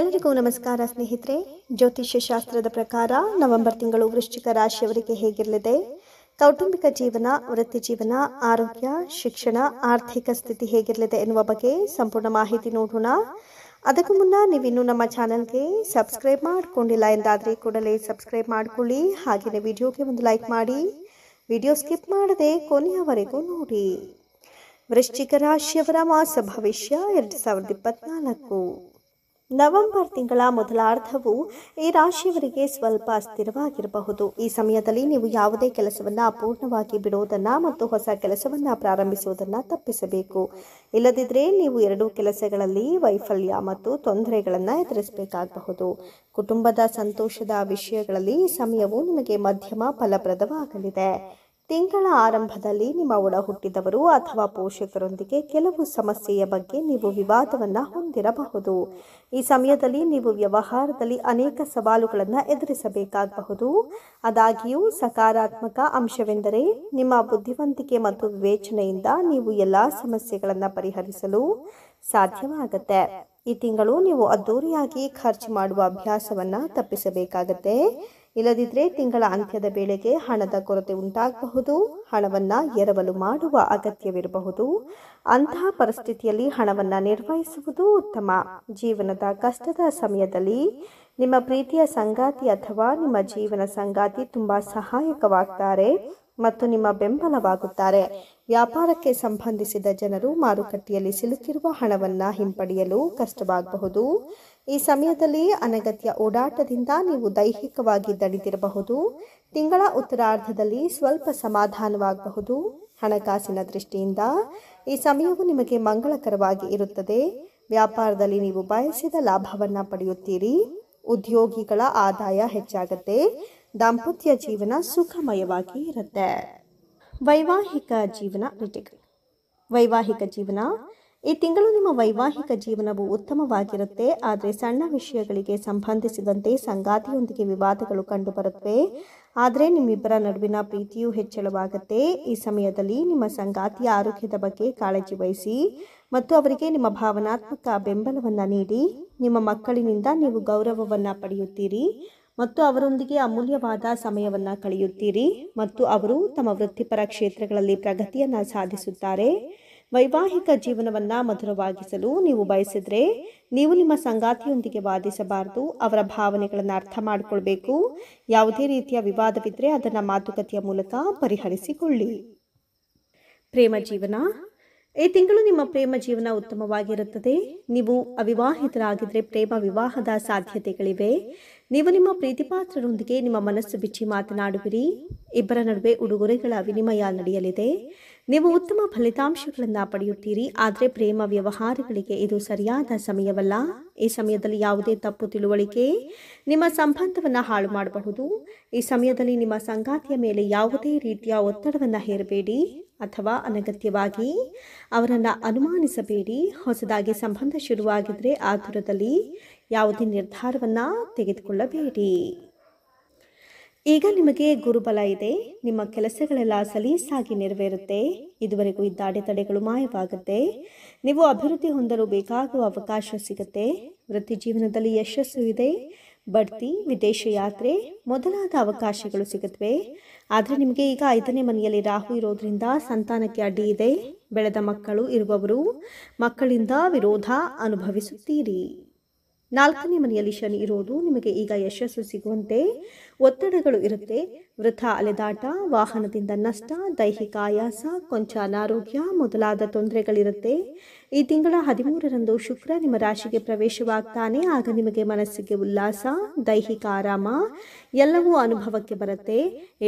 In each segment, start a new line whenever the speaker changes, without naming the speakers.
ಎಲ್ಲರಿಗೂ ನಮಸ್ಕಾರ ಸ್ನೇಹಿತರೆ ಜ್ಯೋತಿಷ್ಯ ಶಾಸ್ತ್ರದ ಪ್ರಕಾರ ನವೆಂಬರ್ ತಿಂಗಳು ವೃಶ್ಚಿಕ ರಾಶಿಯವರಿಗೆ ಹೇಗಿರಲಿದೆ ಕೌಟುಂಬಿಕ ಜೀವನ ವೃತ್ತಿ ಜೀವನ ಆರೋಗ್ಯ ಶಿಕ್ಷಣ ಆರ್ಥಿಕ ಸ್ಥಿತಿ ಹೇಗಿರಲಿದೆ ಎನ್ನುವ ಬಗ್ಗೆ ಸಂಪೂರ್ಣ ಮಾಹಿತಿ ನೋಡೋಣ ಅದಕ್ಕೂ ಮುನ್ನ ನೀವಿನ್ನು ನಮ್ಮ ಚಾನಲ್ಗೆ ಸಬ್ಸ್ಕ್ರೈಬ್ ಮಾಡಿಕೊಂಡಿಲ್ಲ ಎಂದಾದರೆ ಕೂಡಲೇ ಸಬ್ಸ್ಕ್ರೈಬ್ ಮಾಡಿಕೊಳ್ಳಿ ಹಾಗೆಯೇ ವಿಡಿಯೋಗೆ ಒಂದು ಲೈಕ್ ಮಾಡಿ ವಿಡಿಯೋ ಸ್ಕಿಪ್ ಮಾಡದೆ ಕೊನೆಯವರೆಗೂ ನೋಡಿ ವೃಶ್ಚಿಕ ರಾಶಿಯವರ ಮಾಸ ಭವಿಷ್ಯ ಎರಡು ಸಾವಿರದ ಇಪ್ಪತ್ನಾಲ್ಕು ನವೆಂಬರ್ ತಿಂಗಳ ಮೊದಲಾರ್ಧವು ಈ ರಾಶಿಯವರಿಗೆ ಸ್ವಲ್ಪ ಅಸ್ಥಿರವಾಗಿರಬಹುದು ಈ ಸಮಯದಲ್ಲಿ ನೀವು ಯಾವುದೇ ಕೆಲಸವನ್ನು ಅಪೂರ್ಣವಾಗಿ ಬಿಡುವುದನ್ನು ಮತ್ತು ಹೊಸ ಕೆಲಸವನ್ನು ಪ್ರಾರಂಭಿಸುವುದನ್ನು ತಪ್ಪಿಸಬೇಕು ಇಲ್ಲದಿದ್ದರೆ ನೀವು ಎರಡೂ ಕೆಲಸಗಳಲ್ಲಿ ವೈಫಲ್ಯ ಮತ್ತು ತೊಂದರೆಗಳನ್ನು ಎದುರಿಸಬೇಕಾಗಬಹುದು ಕುಟುಂಬದ ಸಂತೋಷದ ವಿಷಯಗಳಲ್ಲಿ ಈ ಸಮಯವು ನಿಮಗೆ ಮಧ್ಯಮ ಫಲಪ್ರದವಾಗಲಿದೆ ತಿಂಗಳ ಆರಂಭದಲ್ಲಿ ನಿಮ್ಮ ಹುಟ್ಟಿದವರು ಅಥವಾ ಪೋಷಕರೊಂದಿಗೆ ಕೆಲವು ಸಮಸ್ಯೆಯ ಬಗ್ಗೆ ನೀವು ವಿವಾದವನ್ನು ಹೊಂದಿರಬಹುದು ಈ ಸಮಯದಲ್ಲಿ ನೀವು ವ್ಯವಹಾರದಲ್ಲಿ ಅನೇಕ ಸವಾಲುಗಳನ್ನು ಎದುರಿಸಬೇಕಾಗಬಹುದು ಆದಾಗ್ಯೂ ಸಕಾರಾತ್ಮಕ ಅಂಶವೆಂದರೆ ನಿಮ್ಮ ಬುದ್ಧಿವಂತಿಕೆ ಮತ್ತು ವಿವೇಚನೆಯಿಂದ ನೀವು ಎಲ್ಲ ಸಮಸ್ಯೆಗಳನ್ನು ಪರಿಹರಿಸಲು ಸಾಧ್ಯವಾಗುತ್ತೆ ಈ ತಿಂಗಳು ನೀವು ಅದ್ದೂರಿಯಾಗಿ ಖರ್ಚು ಮಾಡುವ ಅಭ್ಯಾಸವನ್ನು ತಪ್ಪಿಸಬೇಕಾಗತ್ತೆ ಇಲ್ಲದಿದ್ದರೆ ತಿಂಗಳ ಅಂತ್ಯದ ವೇಳೆಗೆ ಹಣದ ಕೊರತೆ ಉಂಟಾಗಬಹುದು ಹಣವನ್ನು ಎರವಲು ಮಾಡುವ ಅಗತ್ಯವಿರಬಹುದು ಅಂತಹ ಪರಿಸ್ಥಿತಿಯಲ್ಲಿ ಹಣವನ್ನು ನಿರ್ವಹಿಸುವುದು ಉತ್ತಮ ಜೀವನದ ಕಷ್ಟದ ಸಮಯದಲ್ಲಿ ನಿಮ್ಮ ಪ್ರೀತಿಯ ಸಂಗಾತಿ ಅಥವಾ ನಿಮ್ಮ ಜೀವನ ಸಂಗಾತಿ ತುಂಬಾ ಸಹಾಯಕವಾಗ್ತಾರೆ ಮತ್ತು ನಿಮ್ಮ ಬೆಂಬಲವಾಗುತ್ತಾರೆ ವ್ಯಾಪಾರಕ್ಕೆ ಸಂಬಂಧಿಸಿದ ಜನರು ಮಾರುಕಟ್ಟೆಯಲ್ಲಿ ಸಿಲುಕಿರುವ ಹಣವನ್ನು ಹಿಂಪಡೆಯಲು ಕಷ್ಟವಾಗಬಹುದು ಈ ಸಮಯದಲ್ಲಿ ಅನಗತ್ಯ ಓಡಾಟದಿಂದ ನೀವು ದೈಹಿಕವಾಗಿ ದಣಿದಿರಬಹುದು ತಿಂಗಳ ಉತ್ತರಾರ್ಧದಲ್ಲಿ ಸ್ವಲ್ಪ ಸಮಾಧಾನವಾಗಬಹುದು ಹಣಕಾಸಿನ ದೃಷ್ಟಿಯಿಂದ ಈ ಸಮಯವು ನಿಮಗೆ ಮಂಗಳಕರವಾಗಿ ಇರುತ್ತದೆ ವ್ಯಾಪಾರದಲ್ಲಿ ನೀವು ಬಯಸಿದ ಲಾಭವನ್ನು ಪಡೆಯುತ್ತೀರಿ ಉದ್ಯೋಗಿಗಳ ಆದಾಯ ಹೆಚ್ಚಾಗುತ್ತೆ ದಾಂಪತ್ಯ ಜೀವನ ಸುಖಮಯವಾಗಿ ಇರುತ್ತೆ ವೈವಾಹಿಕ ಜೀವನ ವೈವಾಹಿಕ ಜೀವನ ಈ ತಿಂಗಳು ನಿಮ್ಮ ವೈವಾಹಿಕ ಜೀವನವು ಉತ್ತಮವಾಗಿರುತ್ತೆ ಆದರೆ ಸಣ್ಣ ವಿಷಯಗಳಿಗೆ ಸಂಬಂಧಿಸಿದಂತೆ ಸಂಗಾತಿಯೊಂದಿಗೆ ವಿವಾದಗಳು ಕಂಡುಬರುತ್ತವೆ ಆದರೆ ನಿಮ್ಮಿಬ್ಬರ ನಡುವಿನ ಪ್ರೀತಿಯೂ ಹೆಚ್ಚಳವಾಗುತ್ತೆ ಈ ಸಮಯದಲ್ಲಿ ನಿಮ್ಮ ಸಂಗಾತಿಯ ಆರೋಗ್ಯದ ಬಗ್ಗೆ ಕಾಳಜಿ ವಹಿಸಿ ಮತ್ತು ಅವರಿಗೆ ನಿಮ್ಮ ಭಾವನಾತ್ಮಕ ಬೆಂಬಲವನ್ನು ನೀಡಿ ನಿಮ್ಮ ಮಕ್ಕಳಿನಿಂದ ನೀವು ಗೌರವವನ್ನು ಪಡೆಯುತ್ತೀರಿ ಮತ್ತು ಅವರೊಂದಿಗೆ ಅಮೂಲ್ಯವಾದ ಸಮಯವನ್ನು ಕಳೆಯುತ್ತೀರಿ ಮತ್ತು ಅವರು ತಮ್ಮ ವೃತ್ತಿಪರ ಕ್ಷೇತ್ರಗಳಲ್ಲಿ ಪ್ರಗತಿಯನ್ನು ಸಾಧಿಸುತ್ತಾರೆ ವೈವಾಹಿಕ ಜೀವನವನ್ನು ಮಧುರವಾಗಿಸಲು ನೀವು ಬಯಸಿದರೆ ನೀವು ನಿಮ್ಮ ಸಂಗಾತಿಯೊಂದಿಗೆ ವಾದಿಸಬಾರದು ಅವರ ಭಾವನೆಗಳನ್ನು ಅರ್ಥ ಮಾಡಿಕೊಳ್ಬೇಕು ಯಾವುದೇ ರೀತಿಯ ವಿವಾದವಿದ್ರೆ ಅದನ್ನು ಮಾತುಕತೆಯ ಮೂಲಕ ಪರಿಹರಿಸಿಕೊಳ್ಳಿ ಪ್ರೇಮ ಜೀವನ ಈ ತಿಂಗಳು ನಿಮ್ಮ ಪ್ರೇಮ ಜೀವನ ಉತ್ತಮವಾಗಿರುತ್ತದೆ ನೀವು ಅವಿವಾಹಿತರಾಗಿದ್ರೆ ಪ್ರೇಮ ವಿವಾಹದ ಸಾಧ್ಯತೆಗಳಿವೆ ನೀವು ನಿಮ್ಮ ಪ್ರೀತಿಪಾತ್ರರೊಂದಿಗೆ ನಿಮ್ಮ ಮನಸ್ಸು ಬಿಚ್ಚಿ ಮಾತನಾಡುವಿರಿ ಇಬ್ಬರ ನಡುವೆ ಉಡುಗೊರೆಗಳ ವಿನಿಮಯ ನಡೆಯಲಿದೆ ನೀವು ಉತ್ತಮ ಫಲಿತಾಂಶಗಳನ್ನು ಪಡೆಯುತ್ತೀರಿ ಆದರೆ ಪ್ರೇಮ ವ್ಯವಹಾರಗಳಿಗೆ ಇದು ಸರಿಯಾದ ಸಮಯವಲ್ಲ ಈ ಸಮಯದಲ್ಲಿ ಯಾವುದೇ ತಪ್ಪು ತಿಳುವಳಿಕೆ ನಿಮ್ಮ ಸಂಬಂಧವನ್ನು ಹಾಳು ಮಾಡಬಹುದು ಈ ಸಮಯದಲ್ಲಿ ನಿಮ್ಮ ಸಂಗಾತಿಯ ಮೇಲೆ ಯಾವುದೇ ರೀತಿಯ ಒತ್ತಡವನ್ನು ಹೇರಬೇಡಿ ಅಥವಾ ಅನಗತ್ಯವಾಗಿ ಅವರನ್ನು ಅನುಮಾನಿಸಬೇಡಿ ಹೊಸದಾಗಿ ಸಂಬಂಧ ಶುರುವಾಗಿದ್ದರೆ ದೂರದಲ್ಲಿ ಯಾವುದೇ ನಿರ್ಧಾರವನ್ನು ತೆಗೆದುಕೊಳ್ಳಬೇಡಿ ಈಗ ನಿಮಗೆ ಗುರುಬಲ ಇದೆ ನಿಮ್ಮ ಕೆಲಸಗಳೆಲ್ಲ ಸಲೀಸಾಗಿ ನೆರವೇರುತ್ತೆ ಇದುವರೆಗೂ ಇದ್ದ ಅಡೆತಡೆಗಳು ಮಾಯವಾಗುತ್ತೆ ನೀವು ಅಭಿವೃದ್ಧಿ ಹೊಂದಲು ಬೇಕಾಗುವ ಅವಕಾಶ ಸಿಗುತ್ತೆ ವೃತ್ತಿ ಜೀವನದಲ್ಲಿ ಯಶಸ್ಸು ಇದೆ ಬಡ್ತಿ ವಿದೇಶ ಯಾತ್ರೆ ಮೊದಲಾದ ಅವಕಾಶಗಳು ಸಿಗುತ್ತವೆ ಆದರೆ ನಿಮಗೆ ಈಗ ಐದನೇ ಮನೆಯಲ್ಲಿ ರಾಹು ಇರೋದ್ರಿಂದ ಸಂತಾನಕ್ಕೆ ಅಡ್ಡಿ ಇದೆ ಬೆಳೆದ ಮಕ್ಕಳು ಇರುವವರು ಮಕ್ಕಳಿಂದ ವಿರೋಧ ಅನುಭವಿಸುತ್ತೀರಿ ನಾಲ್ಕನೇ ಮನೆಯಲ್ಲಿ ಶನಿ ಇರೋದು ನಿಮಗೆ ಈಗ ಯಶಸ್ಸು ಸಿಗುವಂತೆ ಒತ್ತಡಗಳು ಇರುತ್ತೆ ವೃಥ ಅಲೆದಾಟ ವಾಹನದಿಂದ ನಷ್ಟ ದೈಹಿಕ ಆಯಾಸ ಕೊಂಚ ಅನಾರೋಗ್ಯ ಮೊದಲಾದ ತೊಂದರೆಗಳಿರುತ್ತೆ ಈ ತಿಂಗಳ ಹದಿಮೂರರಂದು ಶುಕ್ರ ನಿಮ್ಮ ರಾಶಿಗೆ ಪ್ರವೇಶವಾಗ್ತಾನೆ ಆಗ ನಿಮಗೆ ಮನಸ್ಸಿಗೆ ಉಲ್ಲಾಸ ದೈಹಿಕ ಆರಾಮ ಎಲ್ಲವೂ ಅನುಭವಕ್ಕೆ ಬರುತ್ತೆ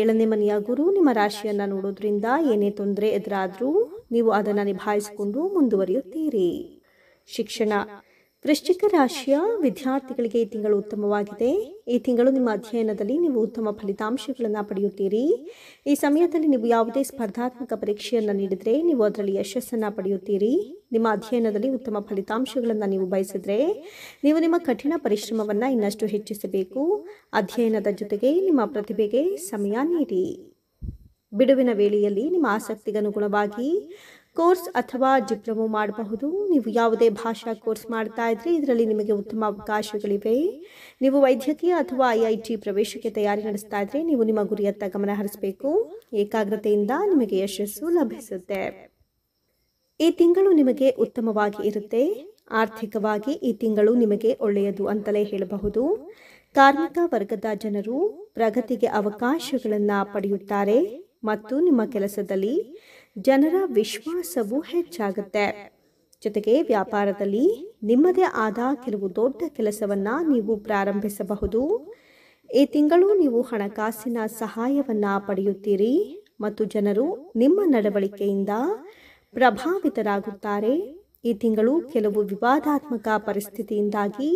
ಏಳನೇ ಮನೆಯ ಗುರು ನಿಮ್ಮ ರಾಶಿಯನ್ನು ನೋಡೋದ್ರಿಂದ ಏನೇ ತೊಂದರೆ ಎದುರಾದರೂ ನೀವು ಅದನ್ನು ನಿಭಾಯಿಸಿಕೊಂಡು ಮುಂದುವರಿಯುತ್ತೀರಿ ಶಿಕ್ಷಣ ವೃಶ್ಚಿಕ ರಾಶಿಯ ವಿದ್ಯಾರ್ಥಿಗಳಿಗೆ ಈ ತಿಂಗಳು ಉತ್ತಮವಾಗಿದೆ ಈ ತಿಂಗಳು ನಿಮ್ಮ ಅಧ್ಯಯನದಲ್ಲಿ ನೀವು ಉತ್ತಮ ಫಲಿತಾಂಶಗಳನ್ನು ಪಡೆಯುತ್ತೀರಿ ಈ ಸಮಯದಲ್ಲಿ ನೀವು ಯಾವುದೇ ಸ್ಪರ್ಧಾತ್ಮಕ ಪರೀಕ್ಷೆಯನ್ನು ನೀಡಿದರೆ ನೀವು ಅದರಲ್ಲಿ ಯಶಸ್ಸನ್ನು ಪಡೆಯುತ್ತೀರಿ ನಿಮ್ಮ ಅಧ್ಯಯನದಲ್ಲಿ ಉತ್ತಮ ಫಲಿತಾಂಶಗಳನ್ನು ನೀವು ಬಯಸಿದರೆ ನೀವು ನಿಮ್ಮ ಕಠಿಣ ಪರಿಶ್ರಮವನ್ನು ಇನ್ನಷ್ಟು ಹೆಚ್ಚಿಸಬೇಕು ಅಧ್ಯಯನದ ಜೊತೆಗೆ ನಿಮ್ಮ ಪ್ರತಿಭೆಗೆ ಸಮಯ ನೀಡಿ ಬಿಡುವಿನ ವೇಳೆಯಲ್ಲಿ ನಿಮ್ಮ ಆಸಕ್ತಿಗನುಗುಣವಾಗಿ ಕೋರ್ಸ್ ಅಥವಾ ಡಿಪ್ಲೊಮೊ ಮಾಡಬಹುದು ನೀವು ಯಾವುದೇ ಭಾಷಾ ಕೋರ್ಸ್ ಮಾಡ್ತಾ ಇದ್ರೆ ಇದರಲ್ಲಿ ನಿಮಗೆ ಉತ್ತಮ ಅವಕಾಶಗಳಿವೆ ನೀವು ವೈದ್ಯಕೀಯ ಅಥವಾ ಐ ಐ ಟಿ ಪ್ರವೇಶಕ್ಕೆ ತಯಾರಿ ನಡೆಸ್ತಾ ಇದ್ರೆ ನೀವು ನಿಮ್ಮ ಗುರಿಯತ್ತ ಗಮನ ಹರಿಸಬೇಕು ಏಕಾಗ್ರತೆಯಿಂದ ನಿಮಗೆ ಯಶಸ್ಸು ಲಭಿಸುತ್ತೆ ಈ ತಿಂಗಳು ನಿಮಗೆ ಉತ್ತಮವಾಗಿ ಇರುತ್ತೆ ಆರ್ಥಿಕವಾಗಿ ಈ ತಿಂಗಳು ನಿಮಗೆ ಒಳ್ಳೆಯದು ಅಂತಲೇ ಹೇಳಬಹುದು ಕಾರ್ಮಿಕ ವರ್ಗದ ಜನರು ಪ್ರಗತಿಗೆ ಅವಕಾಶಗಳನ್ನು ಪಡೆಯುತ್ತಾರೆ ಮತ್ತು ನಿಮ್ಮ ಕೆಲಸದಲ್ಲಿ ಜನರ ವಿಶ್ವಾಸವು ಹೆಚ್ಚಾಗುತ್ತೆ ಜೊತೆಗೆ ವ್ಯಾಪಾರದಲ್ಲಿ ನಿಮ್ಮದೇ ಆದ ಕೆಲವು ದೊಡ್ಡ ಕೆಲಸವನ್ನು ನೀವು ಪ್ರಾರಂಭಿಸಬಹುದು ಈ ತಿಂಗಳು ನೀವು ಹಣಕಾಸಿನ ಸಹಾಯವನ್ನು ಪಡೆಯುತ್ತೀರಿ ಮತ್ತು ಜನರು ನಿಮ್ಮ ನಡವಳಿಕೆಯಿಂದ ಪ್ರಭಾವಿತರಾಗುತ್ತಾರೆ ಈ ತಿಂಗಳು ಕೆಲವು ವಿವಾದಾತ್ಮಕ ಪರಿಸ್ಥಿತಿಯಿಂದಾಗಿ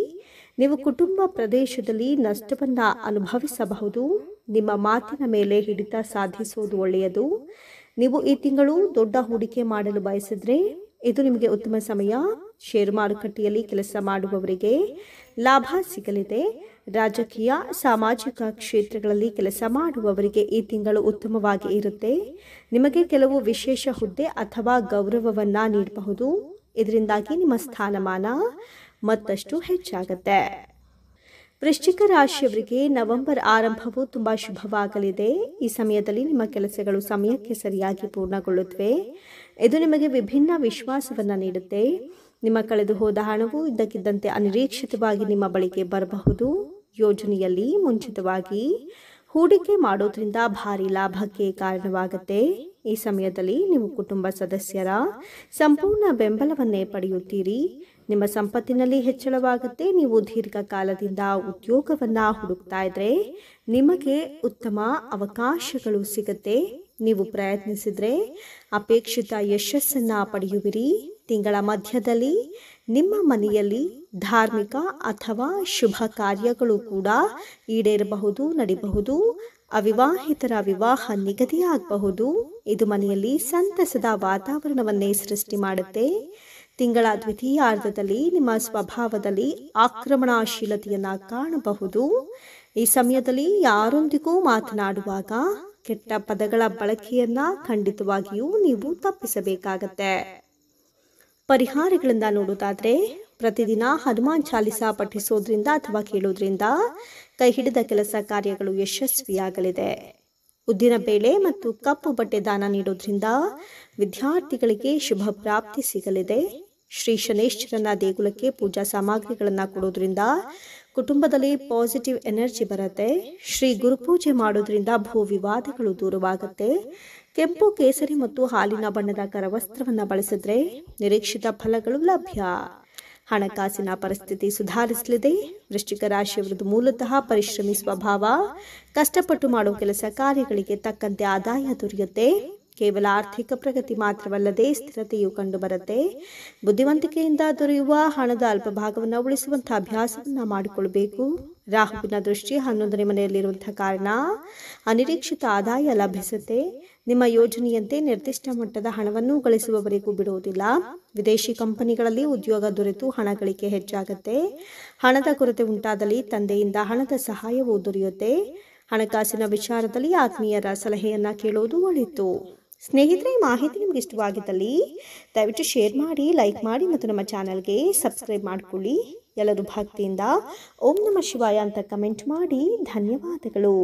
ನೀವು ಕುಟುಂಬ ಪ್ರದೇಶದಲ್ಲಿ ನಷ್ಟವನ್ನು ಅನುಭವಿಸಬಹುದು ನಿಮ್ಮ ಮಾತಿನ ಮೇಲೆ ಹಿಡಿತ ಸಾಧಿಸುವುದು ಒಳ್ಳೆಯದು ನೀವು ಈ ತಿಂಗಳು ದೊಡ್ಡ ಹೂಡಿಕೆ ಮಾಡಲು ಬಯಸಿದ್ರೆ ಇದು ನಿಮಗೆ ಉತ್ತಮ ಸಮಯ ಷೇರು ಮಾರುಕಟ್ಟೆಯಲ್ಲಿ ಕೆಲಸ ಮಾಡುವವರಿಗೆ ಲಾಭ ಸಿಗಲಿದೆ ರಾಜಕೀಯ ಸಾಮಾಜಿಕ ಕ್ಷೇತ್ರಗಳಲ್ಲಿ ಕೆಲಸ ಮಾಡುವವರಿಗೆ ಈ ತಿಂಗಳು ಉತ್ತಮವಾಗಿ ಇರುತ್ತೆ ನಿಮಗೆ ಕೆಲವು ವಿಶೇಷ ಹುದ್ದೆ ಅಥವಾ ಗೌರವವನ್ನು ನೀಡಬಹುದು ಇದರಿಂದಾಗಿ ನಿಮ್ಮ ಸ್ಥಾನಮಾನ ಮತ್ತಷ್ಟು ಹೆಚ್ಚಾಗುತ್ತೆ ವೃಶ್ಚಿಕ ರಾಶಿಯವರಿಗೆ ನವೆಂಬರ್ ಆರಂಭವು ತುಂಬಾ ಶುಭವಾಗಲಿದೆ ಈ ಸಮಯದಲ್ಲಿ ನಿಮ್ಮ ಕೆಲಸಗಳು ಸಮಯಕ್ಕೆ ಸರಿಯಾಗಿ ಪೂರ್ಣಗೊಳ್ಳುತ್ತವೆ ಇದು ನಿಮಗೆ ವಿಭಿನ್ನ ವಿಶ್ವಾಸವನ್ನು ನೀಡುತ್ತೆ ನಿಮ್ಮ ಕಳೆದು ಹೋದ ಹಣವು ಇದ್ದಕ್ಕಿದ್ದಂತೆ ಅನಿರೀಕ್ಷಿತವಾಗಿ ನಿಮ್ಮ ಬಳಿಗೆ ಬರಬಹುದು ಯೋಜನೆಯಲ್ಲಿ ಮುಂಚಿತವಾಗಿ ಹೂಡಿಕೆ ಮಾಡೋದ್ರಿಂದ ಭಾರಿ ಲಾಭಕ್ಕೆ ಕಾರಣವಾಗುತ್ತೆ ಈ ಸಮಯದಲ್ಲಿ ನೀವು ಕುಟುಂಬ ಸದಸ್ಯರ ಸಂಪೂರ್ಣ ಬೆಂಬಲವನ್ನೇ ಪಡೆಯುತ್ತೀರಿ ನಿಮ್ಮ ಸಂಪತ್ತಿನಲ್ಲಿ ಹೆಚ್ಚಳವಾಗುತ್ತೆ ನೀವು ದೀರ್ಘಕಾಲದಿಂದ ಉದ್ಯೋಗವನ್ನ ಹುಡುಕ್ತಾ ಇದ್ರೆ ನಿಮಗೆ ಉತ್ತಮ ಅವಕಾಶಗಳು ಸಿಗುತ್ತೆ ನೀವು ಪ್ರಯತ್ನಿಸಿದ್ರೆ ಅಪೇಕ್ಷಿತ ಯಶಸ್ಸನ್ನ ಪಡೆಯುವಿರಿ ತಿಂಗಳ ಮಧ್ಯದಲ್ಲಿ ನಿಮ್ಮ ಮನೆಯಲ್ಲಿ ಧಾರ್ಮಿಕ ಅಥವಾ ಶುಭ ಕಾರ್ಯಗಳು ಕೂಡ ಈಡೇರಬಹುದು ನಡೆಯಬಹುದು ಅವಿವಾಹಿತರ ವಿವಾಹ ನಿಗದಿಯಾಗಬಹುದು ಇದು ಮನೆಯಲ್ಲಿ ಸಂತಸದ ವಾತಾವರಣವನ್ನೇ ಸೃಷ್ಟಿ ಮಾಡುತ್ತೆ ತಿಂಗಳ ದ್ವಿತೀಯಾರ್ಧದಲ್ಲಿ ನಿಮ್ಮ ಸ್ವಭಾವದಲ್ಲಿ ಆಕ್ರಮಣಶೀಲತೆಯನ್ನು ಕಾಣಬಹುದು ಈ ಸಮಯದಲ್ಲಿ ಯಾರೊಂದಿಗೂ ಮಾತನಾಡುವಾಗ ಕೆಟ್ಟ ಪದಗಳ ಬಳಕೆಯನ್ನ ಖಂಡಿತವಾಗಿಯೂ ನೀವು ತಪ್ಪಿಸಬೇಕಾಗತ್ತೆ ಪರಿಹಾರಗಳಿಂದ ನೋಡೋದಾದರೆ ಪ್ರತಿದಿನ ಹನುಮಾನ್ ಚಾಲಿಸ ಪಠಿಸೋದ್ರಿಂದ ಅಥವಾ ಕೇಳೋದ್ರಿಂದ ಕೈ ಹಿಡಿದ ಕೆಲಸ ಕಾರ್ಯಗಳು ಯಶಸ್ವಿಯಾಗಲಿದೆ ಉದ್ದಿನ ಬೇಳೆ ಮತ್ತು ಕಪ್ಪು ಬಟ್ಟೆ ದಾನ ನೀಡೋದ್ರಿಂದ ವಿದ್ಯಾರ್ಥಿಗಳಿಗೆ ಶುಭ ಪ್ರಾಪ್ತಿ ಸಿಗಲಿದೆ ಶ್ರೀ ಶನೇಶ್ವರನ ದೇಗುಲಕ್ಕೆ ಪೂಜಾ ಸಾಮಗ್ರಿಗಳನ್ನ ಕೊಡೋದ್ರಿಂದ ಕುಟುಂಬದಲ್ಲಿ ಪಾಸಿಟಿವ್ ಎನರ್ಜಿ ಬರುತ್ತೆ ಶ್ರೀ ಗುರುಪೂಜೆ ಮಾಡೋದ್ರಿಂದ ಭೂ ವಿವಾದಗಳು ದೂರವಾಗುತ್ತೆ ಕೆಂಪು ಕೇಸರಿ ಮತ್ತು ಹಾಲಿನ ಬಣ್ಣದ ಕರವಸ್ತ್ರವನ್ನು ಬಳಸಿದ್ರೆ ನಿರೀಕ್ಷಿತ ಫಲಗಳು ಲಭ್ಯ ಹಣಕಾಸಿನ ಪರಿಸ್ಥಿತಿ ಸುಧಾರಿಸಲಿದೆ ವೃಶ್ಚಿಕ ರಾಶಿಯವರದ್ದು ಮೂಲತಃ ಪರಿಶ್ರಮಿ ಸ್ವಭಾವ ಕಷ್ಟಪಟ್ಟು ಮಾಡುವ ಕೆಲಸ ಕಾರ್ಯಗಳಿಗೆ ತಕ್ಕಂತೆ ಆದಾಯ ದೊರೆಯುತ್ತೆ ಕೇವಲ ಆರ್ಥಿಕ ಪ್ರಗತಿ ಮಾತ್ರವಲ್ಲದೆ ಸ್ಥಿರತೆಯು ಕಂಡುಬರುತ್ತೆ ಬುದ್ಧಿವಂತಿಕೆಯಿಂದ ದೊರೆಯುವ ಹಣದ ಅಲ್ಪ ಭಾಗವನ್ನು ಉಳಿಸುವಂತಹ ಅಭ್ಯಾಸವನ್ನು ಮಾಡಿಕೊಳ್ಬೇಕು ರಾಹುವಿನ ದೃಷ್ಟಿ ಹನ್ನೊಂದನೇ ಮನೆಯಲ್ಲಿರುವಂತಹ ಕಾರಣ ಅನಿರೀಕ್ಷಿತ ಆದಾಯ ಲಭಿಸುತ್ತೆ ನಿಮ್ಮ ಯೋಜನೆಯಂತೆ ನಿರ್ದಿಷ್ಟ ಮಟ್ಟದ ಹಣವನ್ನು ಗಳಿಸುವವರೆಗೂ ಬಿಡುವುದಿಲ್ಲ ವಿದೇಶಿ ಕಂಪನಿಗಳಲ್ಲಿ ಉದ್ಯೋಗ ದೊರೆತು ಹಣ ಗಳಿಕೆ ಹೆಚ್ಚಾಗುತ್ತೆ ಹಣದ ಕೊರತೆ ಉಂಟಾದಲ್ಲಿ ತಂದೆಯಿಂದ ಹಣದ ಸಹಾಯವೂ ದೊರೆಯುತ್ತೆ ಹಣಕಾಸಿನ ವಿಚಾರದಲ್ಲಿ ಆತ್ಮೀಯರ ಸಲಹೆಯನ್ನು ಕೇಳುವುದು ಒಳಿತು ಸ್ನೇಹಿತರೆ ಮಾಹಿತಿ ನಿಮ್ಗೆ ಇಷ್ಟವಾಗಿದ್ದಲ್ಲಿ ದಯವಿಟ್ಟು ಶೇರ್ ಮಾಡಿ ಲೈಕ್ ಮಾಡಿ ಮತ್ತು ನಮ್ಮ ಚಾನಲ್ಗೆ ಸಬ್ಸ್ಕ್ರೈಬ್ ಮಾಡಿಕೊಳ್ಳಿ ಎಲ್ಲರೂ ಭಕ್ತಿಯಿಂದ ಓಂ ನಮ ಶಿವಾಯ ಅಂತ ಕಮೆಂಟ್ ಮಾಡಿ ಧನ್ಯವಾದಗಳು